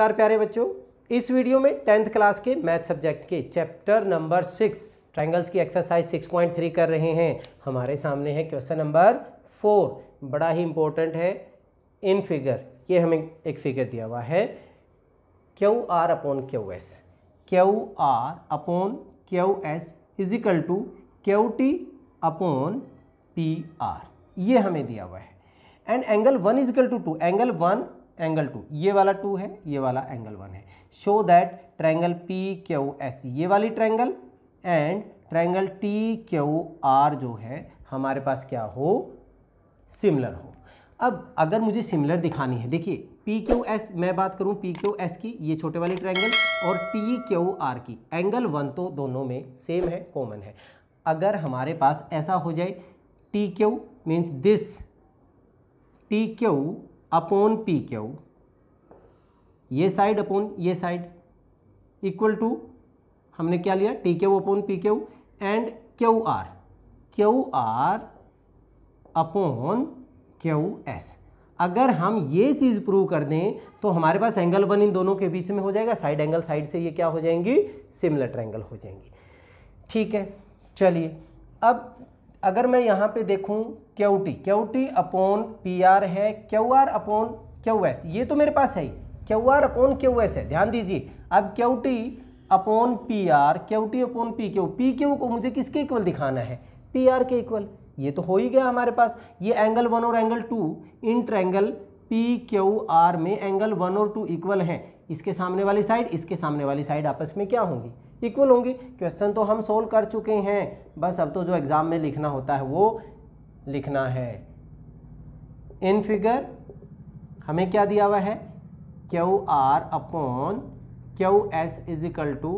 नमस्कार प्यारे बच्चों इस वीडियो में टेंथ क्लास के मैथ सब्जेक्ट के चैप्टर नंबर सिक्स ट्रायंगल्स की एक्सरसाइज सिक्स पॉइंट थ्री कर रहे हैं हमारे सामने है क्वेश्चन नंबर फोर बड़ा ही इंपॉर्टेंट है इन फिगर ये हमें एक फिगर दिया हुआ है Q R upon Q S Q R upon Q S is equal to Q T upon P R ये हमें दिया हुआ है and angle one is equal to two angle one angle two ये वाला टू है ये वाला एंगल वन है show that triangle P Q S ये वाली triangle and triangle T Q R जो है हमारे पास क्या हो सिमिलर हो अब अगर मुझे सिमिलर दिखानी है देखिए पी क्यू एस मैं बात करूँ पी क्यू एस की ये छोटे वाली ट्राइंगल और टी क्यू आर की एंगल वन तो दोनों में सेम है कॉमन है अगर हमारे पास ऐसा हो जाए T Q means this T Q upon P Q ये साइड अपॉन ये साइड इक्वल टू हमने क्या लिया T Q upon P Q and Q R Q R upon Q S अगर हम ये चीज़ प्रूव कर दें तो हमारे पास एंगल वन इन दोनों के बीच में हो जाएगा साइड एंगल साइड से ये क्या हो जाएंगी सिमिलर ट्रायंगल हो जाएंगी ठीक है चलिए अब अगर मैं यहाँ पे देखूँ T Q T upon P R है Q R upon Q S ये तो मेरे पास है ही Q R upon Q S है ध्यान दीजिए अब Q T upon P R T upon P Q P Q को मुझे किसके इक्वल दिखाना है पी आर के इक्वल ये तो हो ही गया हमारे पास ये एंगल वन और angle two in triangle P Q R में एंगल वन और टू इक्वल हैं इसके सामने वाली साइड इसके सामने वाली साइड आपस में क्या होंगी इक्वल होंगी क्वेश्चन तो हम सोल्व कर चुके हैं बस अब तो जो एग्ज़ाम में लिखना होता है वो लिखना है इन फिगर हमें क्या दिया हुआ है Q R upon Q S is equal to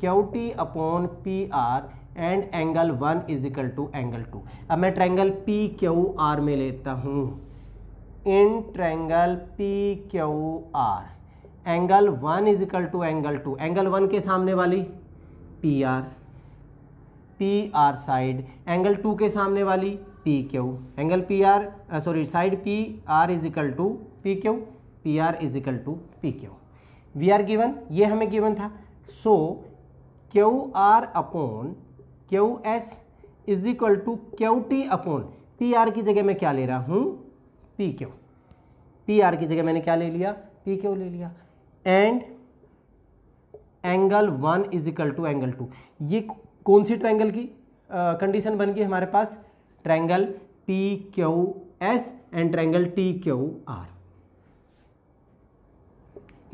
Q T upon P R and angle one is equal to angle two अब मैं ट्रैंगल पी क्यू आर में लेता हूँ in triangle P Q R angle one is equal to angle two angle one के सामने वाली P R P R side angle two के सामने वाली P Q angle P R sorry side P R is equal to P Q P R is equal to P Q we are given ये हमें given था so Q R upon Q S is equal to Q T upon P R की जगह मैं क्या ले रहा हूँ पी क्यू पी आर की जगह मैंने क्या ले लिया पी क्यू ले लिया and angle one is equal to angle two ये कौन सी ट्रैंगल की कंडीशन बन गई हमारे पास triangle P Q S and triangle T Q R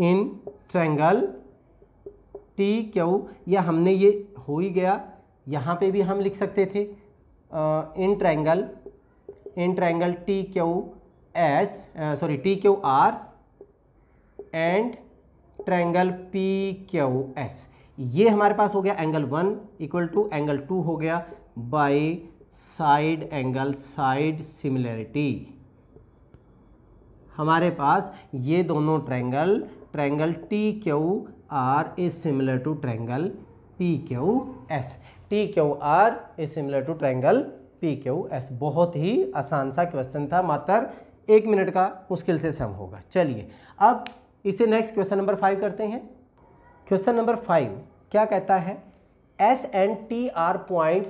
in triangle T Q या हमने ये हो ही गया यहाँ पे भी हम लिख सकते थे in triangle in triangle T Q S sorry T Q R and triangle P Q S ये हमारे पास हो गया angle one equal to angle two हो गया by side angle side similarity हमारे पास ये दोनों triangle triangle T Q R is similar to triangle P Q S T Q R is similar to triangle P Q S बहुत ही आसान सा क्वेश्चन था मात्र एक मिनट का मुश्किल से सम होगा चलिए अब इसे नेक्स्ट क्वेश्चन नंबर फाइव करते हैं क्वेश्चन नंबर फाइव क्या कहता है S and T R point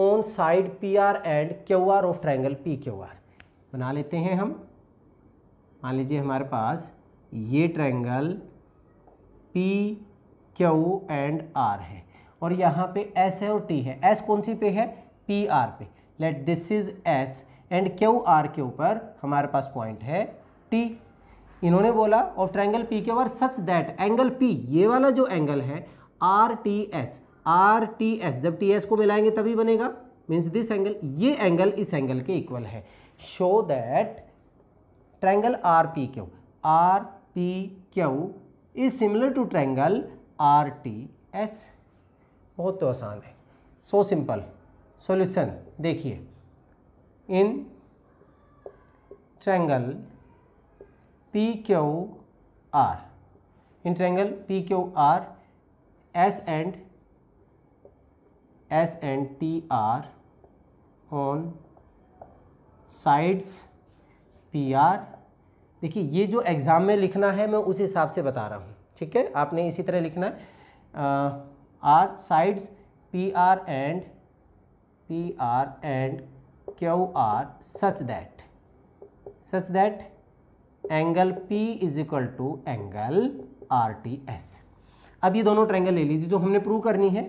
on side P R and Q R of triangle P Q R बना लेते हैं हम मान लीजिए हमारे पास ये triangle P Q and R है और यहाँ पे एस है और टी है एस कौन सी पे है पी आर पे let this is S and Q R के ऊपर हमारे पास पॉइंट है टी इन्होंने बोला ऑफ ट्राइंगल पी के over such that angle P ये वाला जो एंगल है R T S R T S जब टी एस को मिलाएंगे तभी बनेगा मीन्स दिस एंगल ये एंगल इस एंगल के इक्वल है show that triangle R P Q R P Q is similar to triangle R T S बहुत तो आसान है सो सिंपल सोल्यूशन देखिए in triangle P Q R in triangle P Q R S and S and T R on sides P R देखिए ये जो exam में लिखना है मैं उस हिसाब से बता रहा हूँ ठीक है आपने इसी तरह लिखना है are sides P R and P R and Q R such that such that angle P is equal to angle R T S अब ये दोनों ट्रैंगल ले लीजिए जो हमने प्रूव करनी है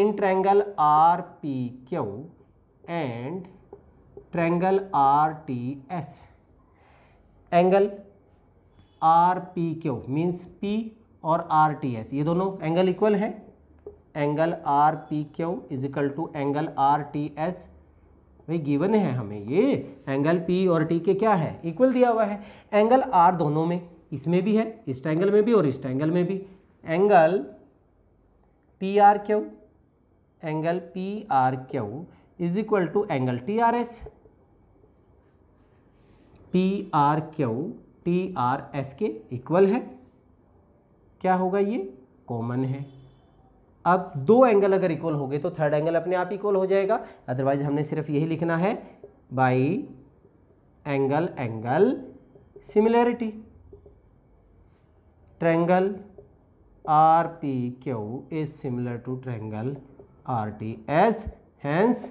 in triangle R P Q and triangle R T S angle R P Q means P और आर टी एस ये दोनों एंगल इक्वल है angle R P Q is equal to angle R T S भाई given है हमें ये angle P और T के क्या है इक्वल दिया हुआ है एंगल आर दोनों में इसमें भी है इस एंगल में भी और इस एंगल में भी angle P R Q angle P R Q is equal to angle T R S P R Q T R S के इक्वल है क्या होगा ये कॉमन है अब दो एंगल अगर इक्वल हो गए तो थर्ड एंगल अपने आप इक्वल हो जाएगा अदरवाइज हमने सिर्फ यही लिखना है by angle angle similarity triangle R P Q is similar to triangle R T S hence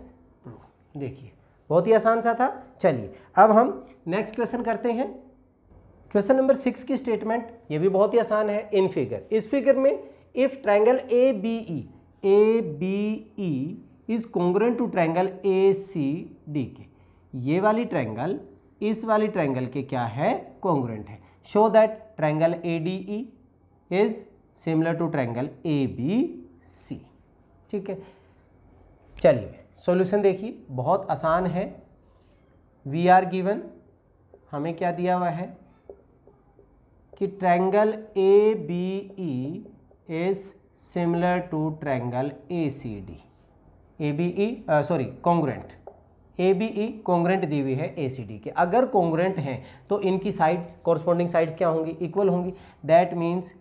देखिए बहुत ही आसान सा था चलिए अब हम नेक्स्ट क्वेश्चन करते हैं क्वेश्चन नंबर सिक्स की स्टेटमेंट ये भी बहुत ही आसान है इन फिगर इस फिगर में if triangle A A B B E E is congruent to triangle A C D के ये वाली ट्रैंगल इस वाली ट्रैंगल के क्या है कॉन्ग्रेंट है show that triangle A D E is similar to triangle A B C ठीक है चलिए सॉल्यूशन देखिए बहुत आसान है वी आर गिवन हमें क्या दिया हुआ है कि triangle A B E is similar to triangle ACD. ABE uh, sorry congruent. ABE congruent दी हुई है ए सी डी के अगर कॉन्ग्रेंट हैं तो इनकी साइड्स कॉरस्पॉन्डिंग साइड्स क्या होंगी इक्वल होंगी that means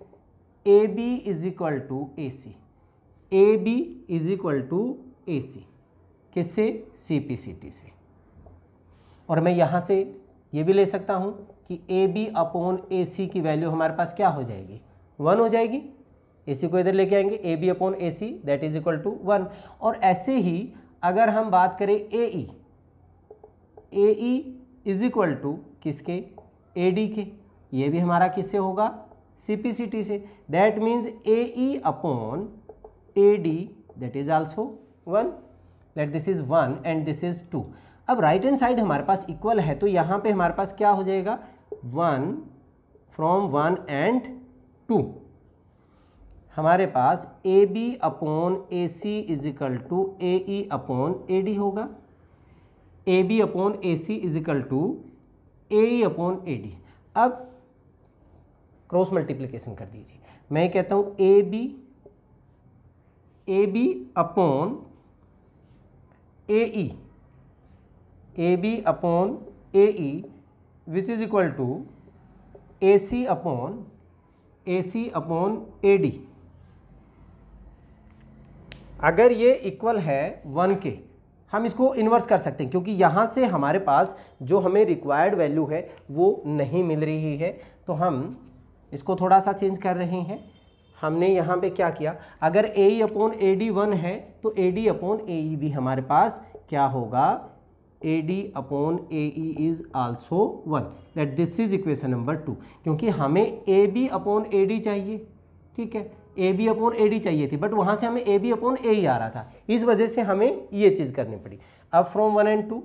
A B is equal to A C A B is equal to A C किससे सी पी सी टी से और मैं यहाँ से ये भी ले सकता हूँ कि ए बी अपोन ए सी की वैल्यू हमारे पास क्या हो जाएगी वन हो जाएगी ए सी को इधर लेके आएंगे A B upon A C that is equal to one और ऐसे ही अगर हम बात करें A E A E is equal to किसके ए डी के ये भी हमारा किससे होगा सी पी सी टी से that means A E upon A D that is also one let this is one and this is two अब right hand side हमारे पास इक्वल है तो यहाँ पे हमारे पास क्या हो जाएगा one from one and two हमारे पास A B upon A C is equal to A E upon A D होगा A B upon A C is equal to A E upon A D अब क्रॉस मल्टीप्लिकेशन कर दीजिए मैं कहता हूँ A B A B upon A E A B upon A E which is equal to A C upon A C upon A D अगर ये equal है one के हम इसको इन्वर्स कर सकते हैं क्योंकि यहाँ से हमारे पास जो हमें रिक्वायर्ड वैल्यू है वो नहीं मिल रही है तो हम इसको थोड़ा सा चेंज कर रहे हैं हमने यहाँ पे क्या किया अगर A E upon A D one है तो ए डी अपोन ए ई भी हमारे पास क्या होगा A D upon A E is also one that this is equation number two क्योंकि हमें A B upon A D चाहिए ठीक है A B upon A D चाहिए थी बट वहाँ से हमें ए बी अपॉन ए ही आ रहा था इस वजह से हमें ये चीज़ करनी पड़ी अब from one and two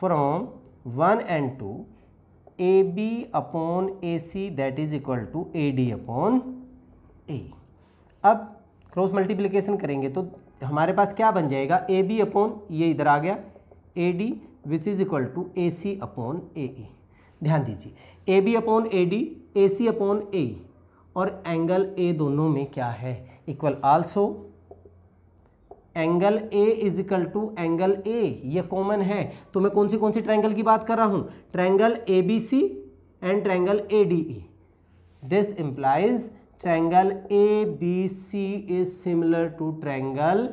from one and two A B upon A C that is equal to A D upon A अब क्रॉस मल्टीप्लीकेशन करेंगे तो हमारे पास क्या बन जाएगा ए बी अपॉन ये इधर आ गया A D which is equal to A C upon A ध्यान दीजिए A B upon A D A C upon A और एंगल ए दोनों में क्या है equal also angle A is equal to angle A ये कॉमन है तो मैं कौन सी कौन सी ट्रैंगल की बात कर रहा हूँ triangle A B C and triangle A D E this implies triangle A B C is similar to triangle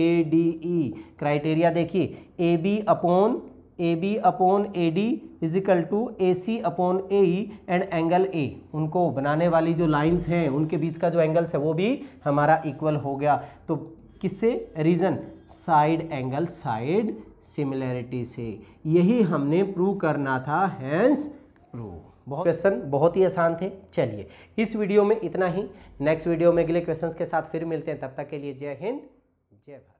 A D E criteria देखिए A B upon A B upon A D is equal to A C upon A E and angle A उनको बनाने वाली जो lines हैं उनके बीच का जो angles है वो भी हमारा इक्वल हो गया तो किससे reason side angle side similarity से यही हमने प्रूव करना था हैंस प्रूव बहुत क्वेश्चन बहुत ही आसान थे चलिए इस वीडियो में इतना ही नेक्स्ट वीडियो में अगले क्वेश्चंस के साथ फिर मिलते हैं तब तक के लिए जय हिंद जय भारत